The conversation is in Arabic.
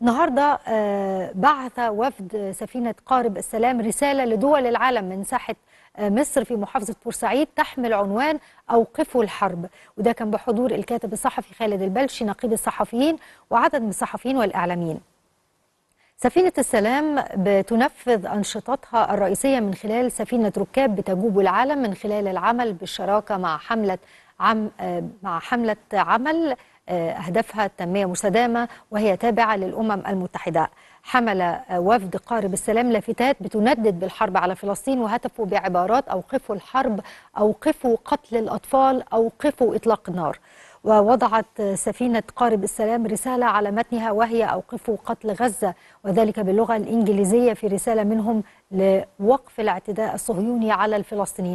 النهارده آه، بعث وفد سفينه قارب السلام رساله لدول العالم من ساحه آه، مصر في محافظه بورسعيد تحمل عنوان اوقفوا الحرب وده كان بحضور الكاتب الصحفي خالد البلشي نقيب الصحفيين وعدد من الصحفيين والاعلاميين. سفينة السلام بتنفذ أنشطتها الرئيسية من خلال سفينة ركاب بتجوب العالم من خلال العمل بالشراكة مع حملة عم آه، مع حملة عمل آه، أهدافها التنمية مستدامة وهي تابعة للأمم المتحدة حمل آه، وفد قارب السلام لافتات بتندد بالحرب على فلسطين وهتفوا بعبارات أوقفوا الحرب أوقفوا قتل الأطفال أوقفوا إطلاق النار ووضعت آه، سفينة قارب السلام رسالة على متنها وهي أوقفوا قتل غزة وذلك باللغة الإنجليزية في رسالة منهم لوقف الاعتداء الصهيوني على الفلسطينيين